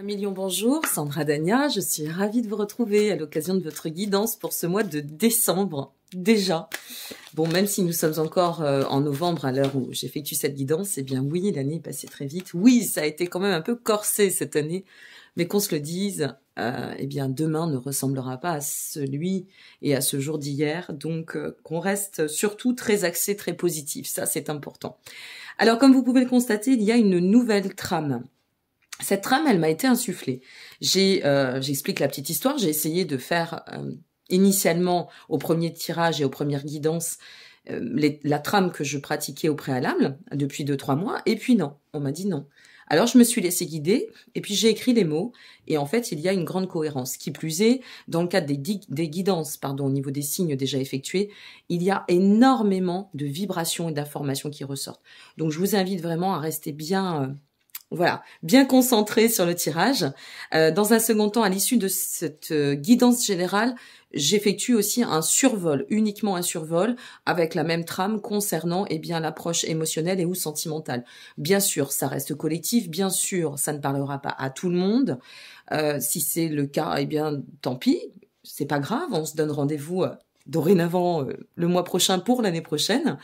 Un million bonjour, Sandra Dania, je suis ravie de vous retrouver à l'occasion de votre guidance pour ce mois de décembre. Déjà. Bon, même si nous sommes encore euh, en novembre à l'heure où j'effectue cette guidance, eh bien oui, l'année est passée très vite. Oui, ça a été quand même un peu corsé cette année, mais qu'on se le dise, euh, eh bien demain ne ressemblera pas à celui et à ce jour d'hier, donc euh, qu'on reste surtout très axé, très positif. Ça, c'est important. Alors, comme vous pouvez le constater, il y a une nouvelle trame cette trame, elle m'a été insufflée. J'ai, euh, j'explique la petite histoire. J'ai essayé de faire euh, initialement au premier tirage et aux premières guidances euh, la trame que je pratiquais au préalable depuis deux trois mois. Et puis non, on m'a dit non. Alors je me suis laissée guider et puis j'ai écrit les mots et en fait il y a une grande cohérence. Qui plus est, dans le cadre des, des guidances, pardon, au niveau des signes déjà effectués, il y a énormément de vibrations et d'informations qui ressortent. Donc je vous invite vraiment à rester bien voilà, bien concentré sur le tirage. Euh, dans un second temps, à l'issue de cette euh, guidance générale, j'effectue aussi un survol, uniquement un survol, avec la même trame concernant et eh bien l'approche émotionnelle et ou sentimentale. Bien sûr, ça reste collectif, bien sûr, ça ne parlera pas à tout le monde. Euh, si c'est le cas, eh bien, tant pis, c'est pas grave, on se donne rendez-vous dorénavant euh, le mois prochain pour l'année prochaine.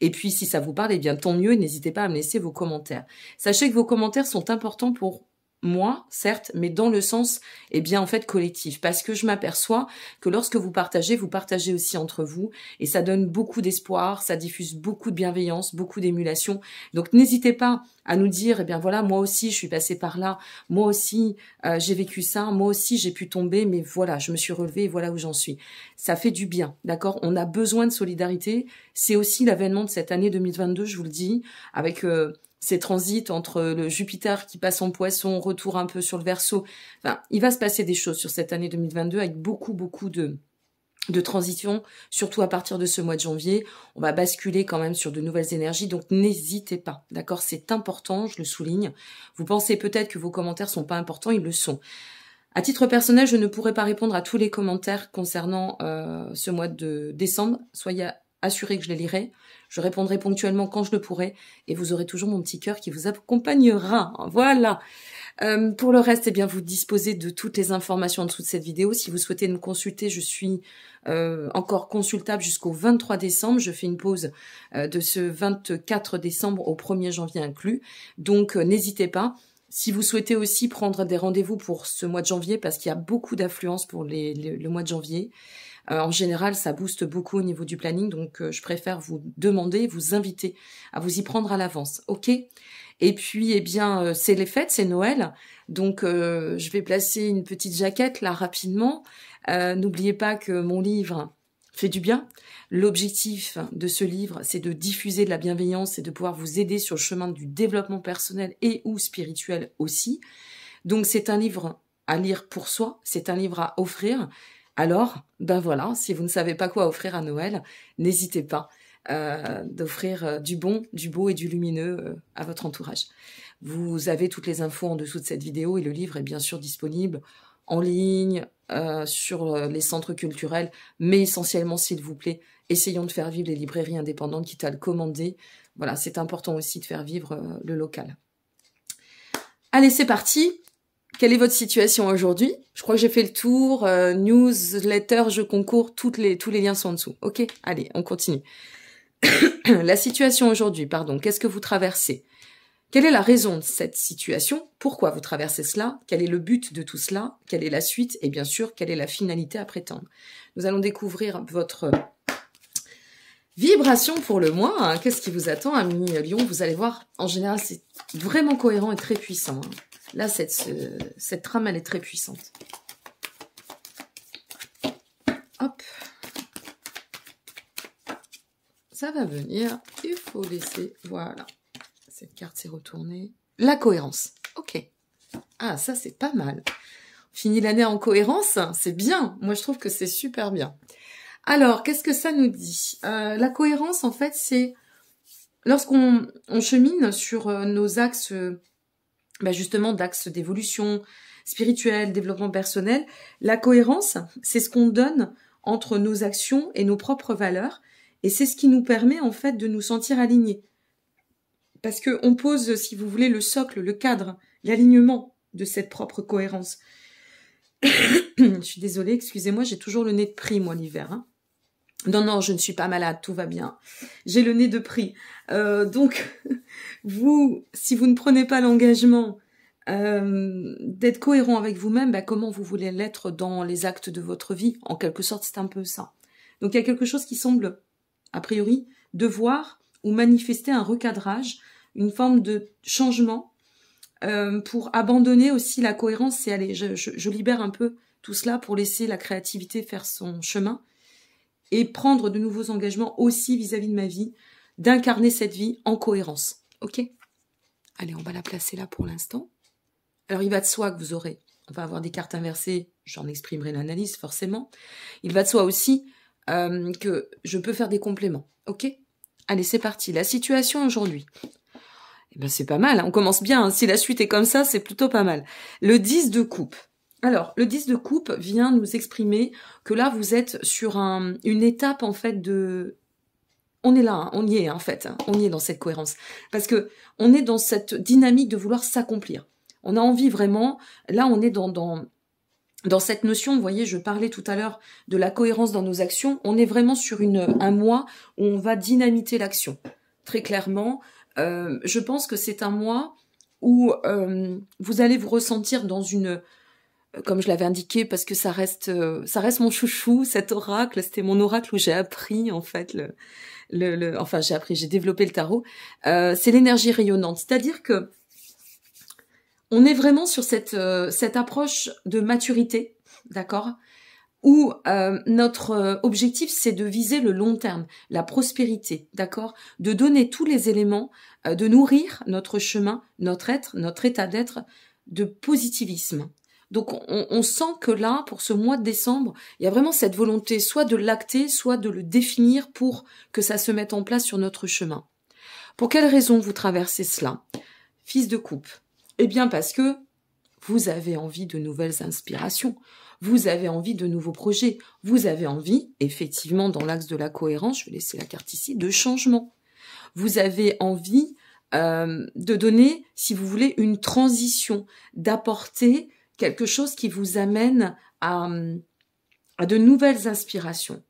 Et puis si ça vous parle, eh bien tant mieux, n'hésitez pas à me laisser vos commentaires. Sachez que vos commentaires sont importants pour moi, certes, mais dans le sens, eh bien, en fait, collectif. Parce que je m'aperçois que lorsque vous partagez, vous partagez aussi entre vous. Et ça donne beaucoup d'espoir, ça diffuse beaucoup de bienveillance, beaucoup d'émulation. Donc, n'hésitez pas à nous dire, eh bien, voilà, moi aussi, je suis passée par là. Moi aussi, euh, j'ai vécu ça. Moi aussi, j'ai pu tomber. Mais voilà, je me suis relevée et voilà où j'en suis. Ça fait du bien. D'accord? On a besoin de solidarité. C'est aussi l'avènement de cette année 2022, je vous le dis, avec, euh, ces transits entre le Jupiter qui passe en poisson, retour un peu sur le verso. Enfin, il va se passer des choses sur cette année 2022 avec beaucoup, beaucoup de, de surtout à partir de ce mois de janvier. On va basculer quand même sur de nouvelles énergies, donc n'hésitez pas, d'accord C'est important, je le souligne. Vous pensez peut-être que vos commentaires sont pas importants, ils le sont. À titre personnel, je ne pourrai pas répondre à tous les commentaires concernant euh, ce mois de décembre. Soyez assurés que je les lirai. Je répondrai ponctuellement quand je le pourrai et vous aurez toujours mon petit cœur qui vous accompagnera. Voilà. Euh, pour le reste, eh bien, vous disposez de toutes les informations en dessous de cette vidéo. Si vous souhaitez me consulter, je suis euh, encore consultable jusqu'au 23 décembre. Je fais une pause euh, de ce 24 décembre au 1er janvier inclus. Donc, n'hésitez pas. Si vous souhaitez aussi prendre des rendez-vous pour ce mois de janvier, parce qu'il y a beaucoup d'affluence pour le mois de janvier, euh, en général, ça booste beaucoup au niveau du planning, donc euh, je préfère vous demander, vous inviter à vous y prendre à l'avance. Ok Et puis, eh bien, euh, c'est les fêtes, c'est Noël, donc je vais placer une petite jaquette là rapidement. N'oubliez pas que mon livre fait du bien. L'objectif de ce livre, c'est de diffuser de la bienveillance et de pouvoir vous aider sur le chemin du développement personnel et ou spirituel aussi. Donc c'est un livre à lire pour soi, c'est un livre à offrir, alors, ben voilà, si vous ne savez pas quoi offrir à Noël, n'hésitez pas euh, d'offrir euh, du bon, du beau et du lumineux euh, à votre entourage. Vous avez toutes les infos en dessous de cette vidéo et le livre est bien sûr disponible en ligne, sur les centres culturels, mais essentiellement, s'il vous plaît, essayons de faire vivre les librairies indépendantes, qui à le commander. Voilà, c'est important aussi de faire vivre le local. Allez, c'est parti quelle est votre situation aujourd'hui Je crois que j'ai fait le tour. Euh, newsletter, je concours, les, tous les liens sont en dessous. Ok, allez, on continue. la situation aujourd'hui, pardon, qu'est-ce que vous traversez Quelle est la raison de cette situation Pourquoi vous traversez cela Quel est le but de tout cela Quelle est la suite Et bien sûr, quelle est la finalité à prétendre Nous allons découvrir votre vibration pour le mois. Hein. Qu'est-ce qui vous attend, ami Lyon Vous allez voir, en général, c'est vraiment cohérent et très puissant. Hein. Là, cette, cette, trame, elle est très puissante. Hop. Ça va venir. Il faut laisser. Voilà. Cette carte s'est retournée. La cohérence. Ok. Ah, ça, c'est pas mal. On finit l'année en cohérence. C'est bien. Moi, je trouve que c'est super bien. Alors, qu'est-ce que ça nous dit euh, La cohérence, en fait, c'est lorsqu'on chemine sur euh, nos axes euh, bah justement d'axes d'évolution spirituelle, développement personnel, la cohérence, c'est ce qu'on donne entre nos actions et nos propres valeurs, et c'est ce qui nous permet en fait de nous sentir alignés. Parce que on pose, si vous voulez, le socle, le cadre, l'alignement de cette propre cohérence. Je suis désolée, excusez-moi, j'ai toujours le nez de prix, moi, l'hiver. Hein. Non, non, je ne suis pas malade, tout va bien. J'ai le nez de prix. Euh, donc, vous, si vous ne prenez pas l'engagement euh, d'être cohérent avec vous-même, bah, comment vous voulez l'être dans les actes de votre vie En quelque sorte, c'est un peu ça. Donc, il y a quelque chose qui semble, a priori, devoir ou manifester un recadrage, une forme de changement euh, pour abandonner aussi la cohérence et aller, je, je libère un peu tout cela pour laisser la créativité faire son chemin et prendre de nouveaux engagements aussi vis-à-vis de ma vie, d'incarner cette vie en cohérence. Ok Allez, on va la placer là pour l'instant. Alors il va de soi que vous aurez, on va avoir des cartes inversées, j'en exprimerai l'analyse forcément. Il va de soi aussi euh, que je peux faire des compléments. Ok Allez, c'est parti. La situation aujourd'hui. Eh ben, c'est pas mal. Hein. On commence bien. Hein. Si la suite est comme ça, c'est plutôt pas mal. Le 10 de coupe. Alors, le 10 de coupe vient nous exprimer que là, vous êtes sur un, une étape, en fait, de... On est là, hein, on y est, en fait. Hein, on y est dans cette cohérence. Parce que on est dans cette dynamique de vouloir s'accomplir. On a envie vraiment... Là, on est dans... dans dans cette notion, vous voyez, je parlais tout à l'heure de la cohérence dans nos actions, on est vraiment sur une, un mois où on va dynamiter l'action. Très clairement, euh, je pense que c'est un mois où euh, vous allez vous ressentir dans une euh, comme je l'avais indiqué, parce que ça reste, euh, ça reste mon chouchou, cet oracle. C'était mon oracle où j'ai appris en fait le, le, enfin j'ai appris, j'ai développé le tarot. Euh, c'est l'énergie rayonnante, c'est-à-dire que on est vraiment sur cette cette approche de maturité, d'accord, où notre objectif c'est de viser le long terme, la prospérité, d'accord, de donner tous les éléments, de nourrir notre chemin, notre être, notre état d'être de positivisme, donc on, sent que là, pour ce mois de décembre, il y a vraiment cette volonté soit de l'acter, soit de le définir pour que ça se mette en place sur notre chemin. Pour quelles raison vous traversez cela Fils de coupe. Eh bien parce que vous avez envie de nouvelles inspirations, vous avez envie de nouveaux projets, vous avez envie, effectivement, dans l'axe de la cohérence, je vais laisser la carte ici, de changement. Vous avez envie euh, de donner, si vous voulez, une transition, d'apporter quelque chose qui vous amène à, de nouvelles inspirations.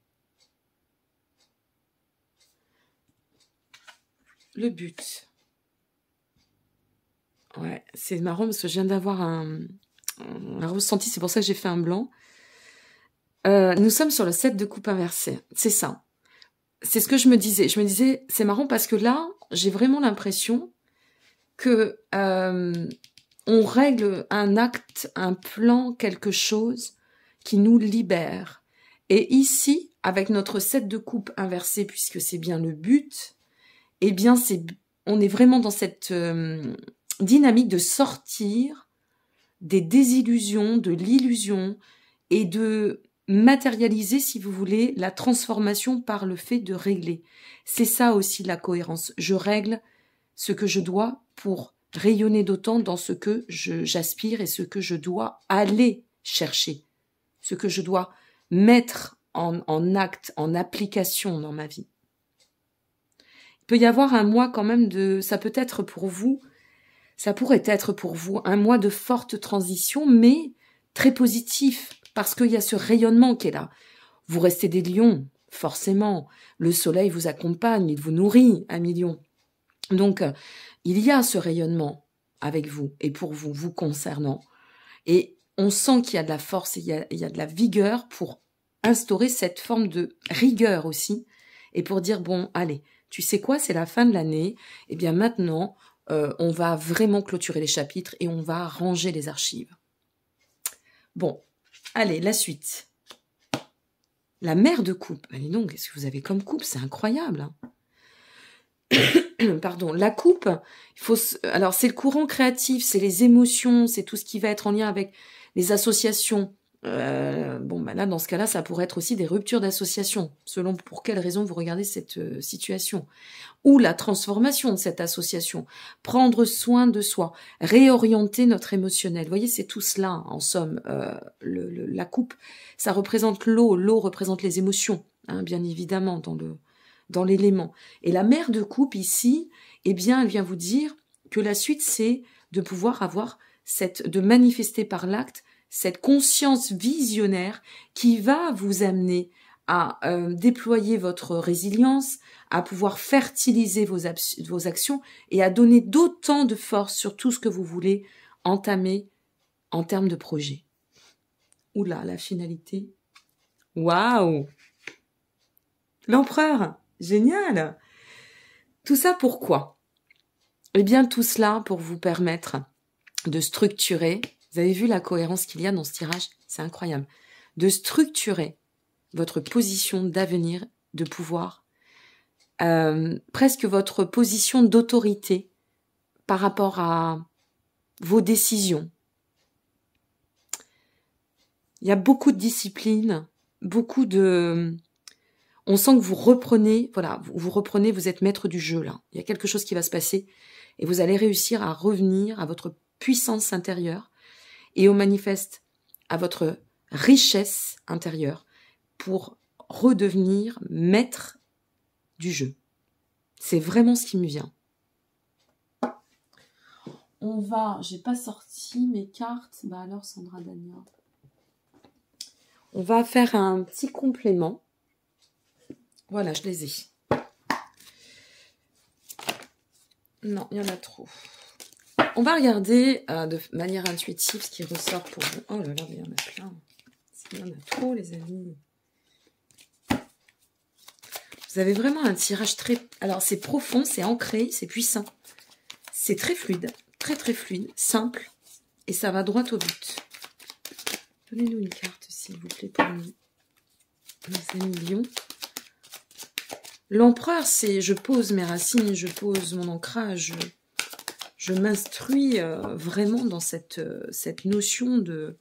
Le but. Ouais, c'est marrant parce que je viens d'avoir un, ressenti, c'est pour ça que j'ai fait un blanc. Euh, nous sommes sur le set de coupe inversée, c'est ça. C'est ce que je me disais. Je me disais, c'est marrant parce que là, j'ai vraiment l'impression que euh, on règle un acte, un plan, quelque chose qui nous libère. Et ici, avec notre set de coupe inversée, puisque c'est bien le but, eh bien, c'est, on est vraiment dans cette euh, dynamique de sortir des désillusions, de l'illusion, et de matérialiser, si vous voulez, la transformation par le fait de régler. C'est ça aussi la cohérence. Je règle ce que je dois pour rayonner d'autant dans ce que j'aspire et ce que je dois aller chercher, ce que je dois mettre en, acte, en application dans ma vie. Il peut y avoir un mois quand même de, ça peut être pour vous, ça pourrait être pour vous un mois de forte transition, mais très positif, parce qu'il y a ce rayonnement qui est là. Vous restez des lions, forcément. Le soleil vous accompagne, il vous nourrit un million. Donc, il y a ce rayonnement avec vous et pour vous, vous concernant. Et on sent qu'il y a de la force, et il, y a, de la vigueur pour instaurer cette forme de rigueur aussi et pour dire bon, allez, tu sais quoi, c'est la fin de l'année, et eh bien maintenant, euh, on va vraiment clôturer les chapitres et on va ranger les archives. Bon, allez, la suite. La mère de coupe. Allez donc, qu'est-ce que vous avez comme coupe C'est incroyable. Hein pardon, la coupe, il faut alors c'est le courant créatif, c'est les émotions, c'est tout ce qui va être en lien avec les associations. Euh, bon, bah là, dans ce cas-là, ça pourrait être aussi des ruptures d'associations selon pour quelles raisons vous regardez cette euh, situation. Ou la transformation de cette association. Prendre soin de soi. Réorienter notre émotionnel. Vous voyez, c'est tout cela, hein, en somme. Euh, la coupe, ça représente l'eau. L'eau représente les émotions, hein, bien évidemment, dans le, dans l'élément. Et la mère de coupe ici, eh bien, elle vient vous dire que la suite, c'est de pouvoir avoir cette, de manifester par l'acte cette conscience visionnaire qui va vous amener à euh, déployer votre résilience, à pouvoir fertiliser vos, vos actions et à donner d'autant de force sur tout ce que vous voulez entamer en termes de projet. Oula, la finalité. Waouh L'empereur Génial Tout ça pourquoi Eh bien tout cela pour vous permettre de structurer, vous avez vu la cohérence qu'il y a dans ce tirage, c'est incroyable, de structurer votre position d'avenir, de pouvoir, euh, presque votre position d'autorité par rapport à vos décisions. Il y a beaucoup de discipline, beaucoup de, on sent que vous reprenez, voilà, vous, reprenez, vous êtes maître du jeu là. Il y a quelque chose qui va se passer et vous allez réussir à revenir à votre puissance intérieure et au manifeste, à votre richesse intérieure pour redevenir maître du jeu. C'est vraiment ce qui me vient. On va, j'ai pas sorti mes cartes, bah alors Sandra Dania. On va faire un petit complément voilà, je les ai. Non, il y en a trop. On va regarder euh, de manière intuitive ce qui ressort pour vous. Oh là là, il y en a plein. Il y en a trop, les amis. Vous avez vraiment un tirage très... Alors, c'est profond, c'est ancré, c'est puissant. C'est très fluide, très très fluide, simple. Et ça va droit au but. Donnez-nous une carte, s'il vous plaît, pour nous. Les amis Lyon. L'empereur, c'est je pose mes racines, je pose mon ancrage, je, m'instruis euh, vraiment dans cette, euh, cette notion de,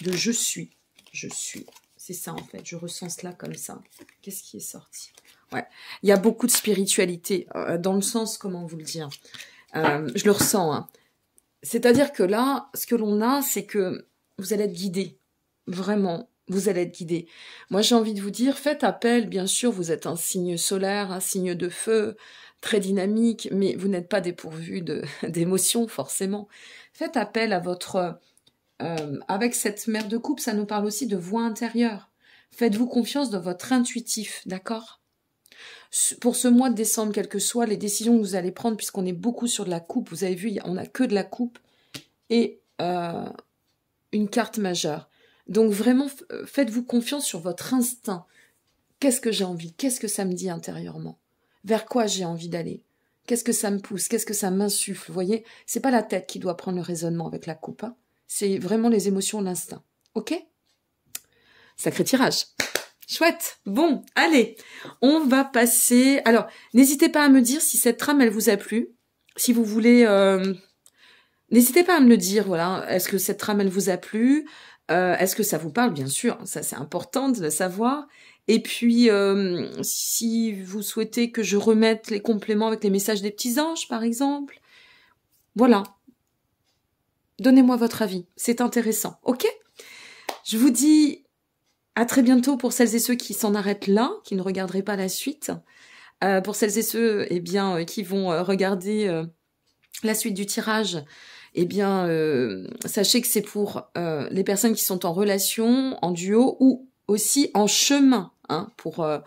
de je suis. Je suis. C'est ça en fait, je ressens cela comme ça. Qu'est-ce qui est sorti Ouais, il y a beaucoup de spiritualité, euh, dans le sens, comment vous le dire Je le ressens. Hein. C'est-à-dire que là, ce que l'on a, c'est que vous allez être guidé, vraiment vous allez être guidé. Moi, j'ai envie de vous dire, faites appel, bien sûr, vous êtes un signe solaire, un signe de feu, très dynamique, mais vous n'êtes pas dépourvu d'émotions, forcément. Faites appel à votre... Euh, avec cette mère de coupe, ça nous parle aussi de voix intérieure. Faites-vous confiance dans votre intuitif, d'accord pour ce mois de décembre, quelles que soient les décisions que vous allez prendre, puisqu'on est beaucoup sur de la coupe, vous avez vu, on n'a que de la coupe et euh, une carte majeure. Donc vraiment, euh, faites-vous confiance sur votre instinct. Qu'est-ce que j'ai envie Qu'est-ce que ça me dit intérieurement Vers quoi j'ai envie d'aller Qu'est-ce que ça me pousse Qu'est-ce que ça m'insuffle Vous voyez, c'est pas la tête qui doit prendre le raisonnement avec la coupe. Hein. c'est vraiment les émotions, l'instinct. Ok Sacré tirage. Chouette. Bon, allez, on va passer. Alors, n'hésitez pas à me dire si cette trame elle vous a plu. Si vous voulez, euh, n'hésitez pas à me le dire. Voilà, est-ce que cette trame elle vous a plu euh, est-ce que ça vous parle Bien sûr, ça c'est important de le savoir. Et puis, euh, si vous souhaitez que je remette les compléments avec les messages des petits anges, par exemple, voilà. Donnez-moi votre avis, c'est intéressant, ok Je vous dis à très bientôt pour celles et ceux qui s'en arrêtent là, qui ne regarderaient pas la suite. Euh, pour celles et ceux eh bien, qui vont regarder la suite du tirage, eh bien, euh, sachez que c'est pour euh, les personnes qui sont en relation, en duo ou aussi en chemin hein, pour euh,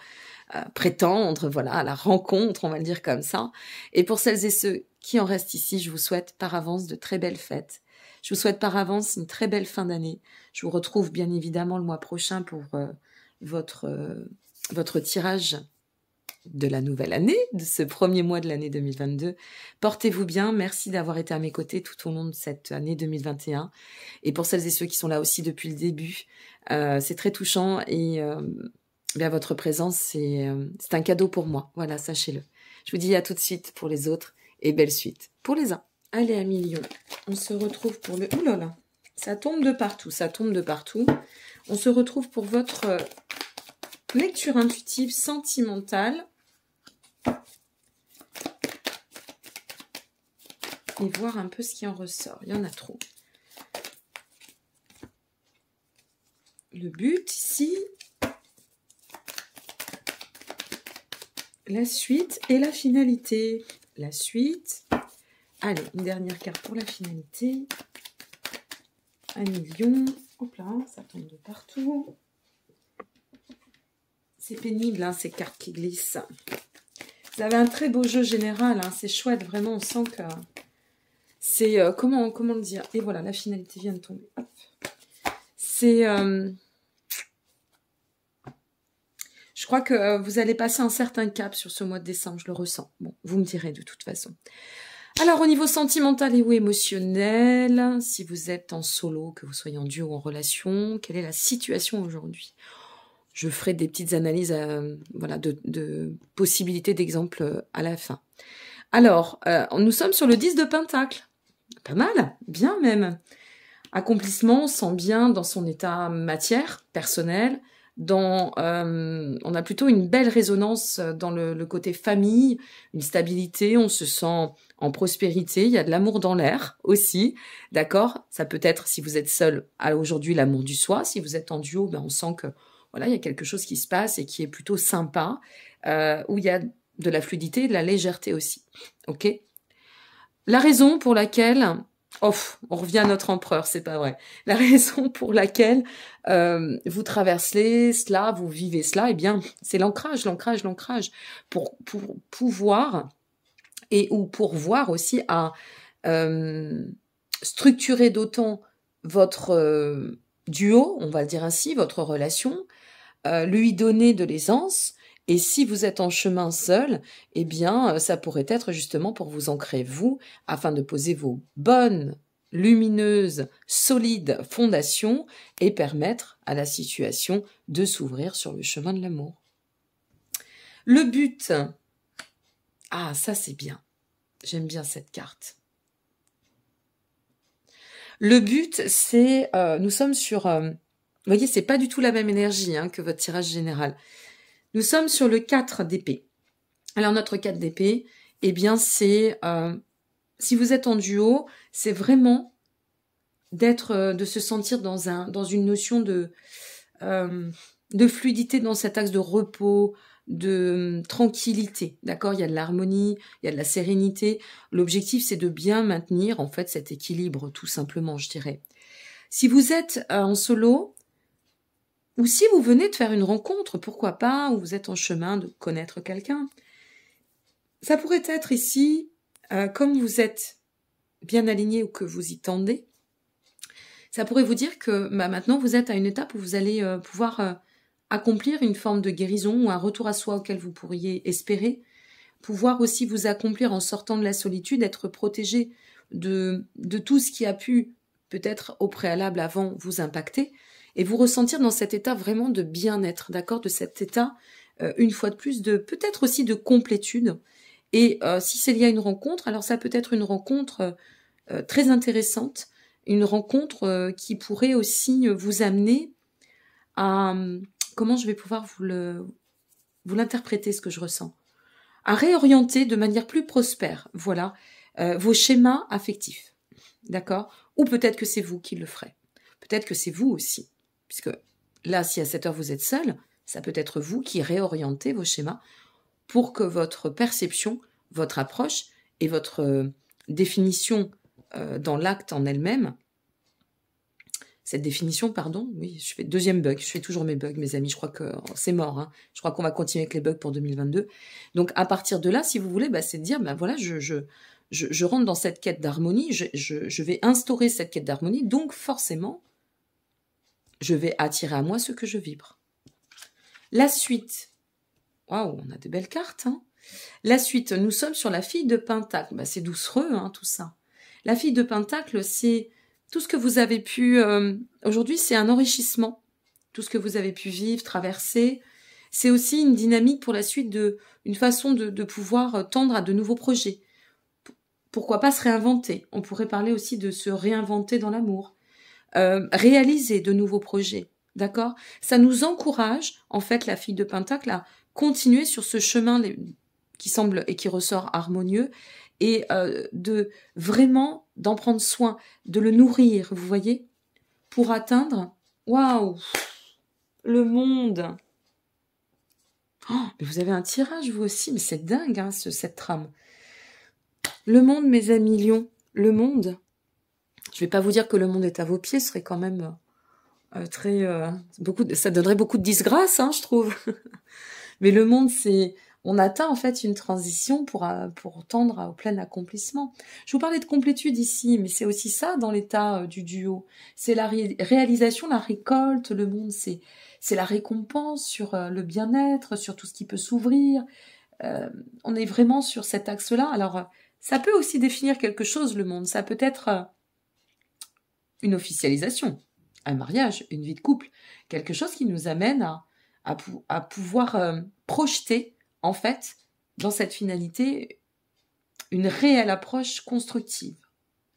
prétendre voilà, à la rencontre, on va le dire comme ça. Et pour celles et ceux qui en restent ici, je vous souhaite par avance de très belles fêtes. Je vous souhaite par avance une très belle fin d'année. Je vous retrouve bien évidemment le mois prochain pour votre, votre tirage de la nouvelle année, de ce premier mois de l'année 2022. Portez-vous bien, merci d'avoir été à mes côtés tout au long de cette année 2021. Et pour celles et ceux qui sont là aussi depuis le début, euh, c'est très touchant et euh, votre présence, euh, c'est un cadeau pour moi. Voilà, sachez-le. Je vous dis à tout de suite pour les autres et belle suite pour les uns. Allez, à million. On se retrouve pour le... Ouh là là, ça tombe de partout, ça tombe de partout. On se retrouve pour votre lecture intuitive sentimentale et voir un peu ce qui en ressort. Il y en a trop. Le but ici, la suite et la finalité. La suite. Allez, une dernière carte pour la finalité. Un million. Hop là, ça tombe de partout. C'est pénible, hein, ces cartes qui glissent. Vous avez un très beau jeu général. Hein, c'est chouette, vraiment. On sent que c'est euh, comment comment le dire Et voilà, la finalité vient de tomber. C'est euh, je crois que euh, vous allez passer un certain cap sur ce mois de décembre, je le ressens. Bon, vous me direz de toute façon. Alors au niveau sentimental et ou émotionnel, si vous êtes en solo, que vous soyez en duo ou en relation, quelle est la situation aujourd'hui Je ferai des petites analyses voilà, de, possibilités d'exemples à la fin. Alors, nous sommes sur le 10 de Pentacle pas mal, bien même. Accomplissement, on sent bien dans son état matière, personnel, dans, euh, on a plutôt une belle résonance dans le, côté famille, une stabilité, on se sent en prospérité, il y a de l'amour dans l'air aussi, d'accord Ça peut être, si vous êtes seul, aujourd'hui l'amour du soi, si vous êtes en duo, ben, on sent que voilà, il y a quelque chose qui se passe et qui est plutôt sympa, euh, où il y a de la fluidité de la légèreté aussi, ok la raison pour laquelle off, on revient à notre empereur, c'est pas vrai. La raison pour laquelle euh, vous traversez cela, vous vivez cela, eh bien, c'est l'ancrage, l'ancrage, l'ancrage, pour, pour pouvoir et ou pour voir aussi à euh, structurer d'autant votre euh, duo, on va le dire ainsi, votre relation, lui donner de l'aisance, et si vous êtes en chemin seul, eh bien, euh, ça pourrait être justement pour vous ancrer vous, afin de poser vos bonnes, lumineuses, solides fondations et permettre à la situation de s'ouvrir sur le chemin de l'amour. Le but. Ah, ça c'est bien. J'aime bien cette carte. Le but, c'est, euh, nous sommes sur, euh, vous voyez, c'est pas du tout la même énergie hein, que votre tirage général. Nous sommes sur le 4 d'épée. Alors notre 4 d'épée, eh bien c'est, euh, si vous êtes en duo, c'est vraiment d'être, euh, de se sentir dans un, dans une notion de, euh, de fluidité dans cet axe de repos, de tranquillité, d'accord Il y a de l'harmonie, il y a de la sérénité. L'objectif, c'est de bien maintenir en fait cet équilibre, tout simplement, je dirais. Si vous êtes en solo, ou si vous venez de faire une rencontre, pourquoi pas, ou vous êtes en chemin de connaître quelqu'un. Ça pourrait être ici, euh, comme vous êtes bien aligné ou que vous y tendez, ça pourrait vous dire que bah, maintenant vous êtes à une étape où vous allez euh, pouvoir euh, accomplir une forme de guérison ou un retour à soi auquel vous pourriez espérer, pouvoir aussi vous accomplir en sortant de la solitude, être protégé de, de tout ce qui a pu peut-être au préalable avant vous impacter, et vous ressentir dans cet état vraiment de bien-être, d'accord, de cet état euh, une fois de plus de peut-être aussi de complétude. Et euh, si c'est lié à une rencontre, alors ça peut être une rencontre euh, très intéressante, une rencontre qui pourrait aussi vous amener à hum, comment je vais pouvoir vous le vous l'interpréter ce que je ressens, à réorienter de manière plus prospère, voilà, vos schémas affectifs, d'accord, ou peut-être que c'est vous qui le ferez. Peut-être que c'est vous aussi puisque là, si à cette heure vous êtes seul, ça peut être vous qui réorientez vos schémas pour que votre perception, votre approche et votre euh, définition euh, dans l'acte en elle-même, cette définition, pardon, oui, je fais deuxième bug, je fais toujours mes bugs, mes amis, je crois que oh, c'est mort, hein. je crois qu'on va continuer avec les bugs pour 2022. Donc à partir de là, si vous voulez, bah, c'est de dire, bah, voilà, je, je, rentre dans cette quête d'harmonie, je vais instaurer cette quête d'harmonie, donc forcément, je vais attirer à moi ce que je vibre. La suite. Waouh, on a de belles cartes. Hein la suite, nous sommes sur la fille de Pentacle. Bah, c'est doucereux, hein, tout ça. La fille de Pentacle, c'est tout ce que vous avez pu... Euh, aujourd'hui, c'est un enrichissement. Tout ce que vous avez pu vivre, traverser. C'est aussi une dynamique pour la suite, de, une façon de, pouvoir euh, tendre à de nouveaux projets. pourquoi pas se réinventer On pourrait parler aussi de se réinventer dans l'amour. Euh, réaliser de nouveaux projets. D'accord Ça nous encourage, en fait, la fille de Pentacle à continuer sur ce chemin qui semble et qui ressort harmonieux et euh, de vraiment d'en prendre soin, de le nourrir, vous voyez, pour atteindre, waouh, le monde. Oh, mais vous avez un tirage vous aussi, mais c'est dingue hein, cette trame. Le monde, mes amis lions, le monde. Je vais pas vous dire que le monde est à vos pieds, ce serait quand même euh, euh, très euh, beaucoup. ça donnerait beaucoup de disgrâce, hein, je trouve. Mais le monde, c'est on atteint en fait une transition pour, pour tendre au plein accomplissement. Je vous parlais de complétude ici, mais c'est aussi ça dans l'état du duo. C'est la réalisation, la récolte, le monde, c'est, c'est la récompense sur le bien-être, sur tout ce qui peut s'ouvrir. Euh, on est vraiment sur cet axe-là. Alors, ça peut aussi définir quelque chose, le monde. Ça peut être une officialisation, un mariage, une vie de couple, quelque chose qui nous amène à, à, pouvoir euh, projeter, en fait, dans cette finalité, une réelle approche constructive.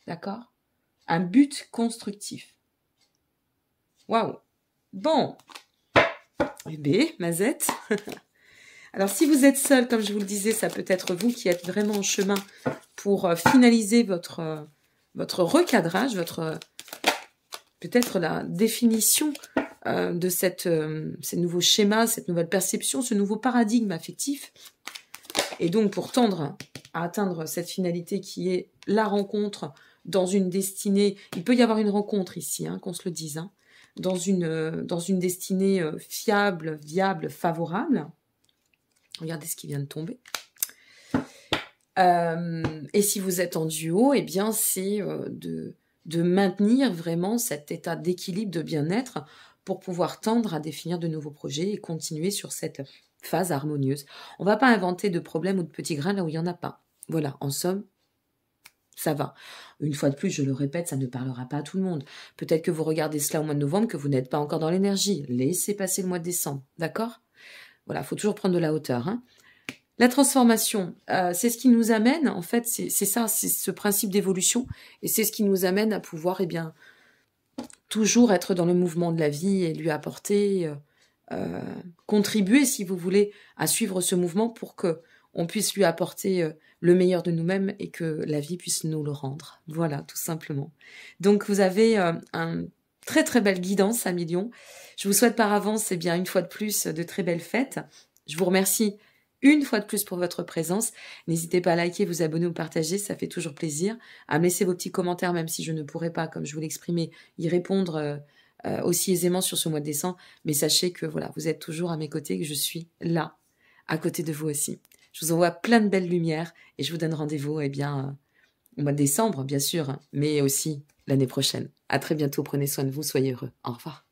D'accord Un but constructif. Waouh Bon eh Bébé, ben, Mazette Alors, si vous êtes seul, comme je vous le disais, ça peut être vous qui êtes vraiment en chemin pour euh, finaliser votre, euh, votre recadrage, votre peut-être la définition euh, de cette, nouveau euh, ces nouveaux cette nouvelle perception, ce nouveau paradigme affectif. Et donc pour tendre à atteindre cette finalité qui est la rencontre dans une destinée, il peut y avoir une rencontre ici, hein, qu'on se le dise, hein, dans, une, euh, dans une destinée fiable, viable, favorable. Regardez ce qui vient de tomber. et si vous êtes en duo, eh bien c'est de de maintenir vraiment cet état d'équilibre de bien-être pour pouvoir tendre à définir de nouveaux projets et continuer sur cette phase harmonieuse. On ne va pas inventer de problèmes ou de petits grains là où il n'y en a pas. Voilà, en somme, ça va. Une fois de plus, je le répète, ça ne parlera pas à tout le monde. Peut-être que vous regardez cela au mois de novembre, que vous n'êtes pas encore dans l'énergie. Laissez passer le mois de décembre, d'accord Voilà, il faut toujours prendre de la hauteur. Hein la transformation, euh, c'est ce qui nous amène, en fait, c'est ça, c'est ce principe d'évolution, et c'est ce qui nous amène à pouvoir, eh bien, toujours être dans le mouvement de la vie et lui apporter, euh, euh, contribuer, si vous voulez, à suivre ce mouvement pour que on puisse lui apporter le meilleur de nous-mêmes et que la vie puisse nous le rendre. Voilà, tout simplement. Donc, vous avez un très très belle guidance à Je vous souhaite par avance, eh bien, une fois de plus, de très belles fêtes. Je vous remercie une fois de plus pour votre présence. N'hésitez pas à liker, vous abonner ou partager, ça fait toujours plaisir. À me laisser vos petits commentaires, même si je ne pourrais pas, comme je vous l'exprimais, y répondre euh, euh, aussi aisément sur ce mois de décembre. Mais sachez que voilà, vous êtes toujours à mes côtés, que je suis là, à côté de vous aussi. Je vous envoie plein de belles lumières et je vous donne rendez-vous, eh bien, euh, au mois de décembre, bien sûr, hein, mais aussi l'année prochaine. À très bientôt, prenez soin de vous, soyez heureux. Au revoir.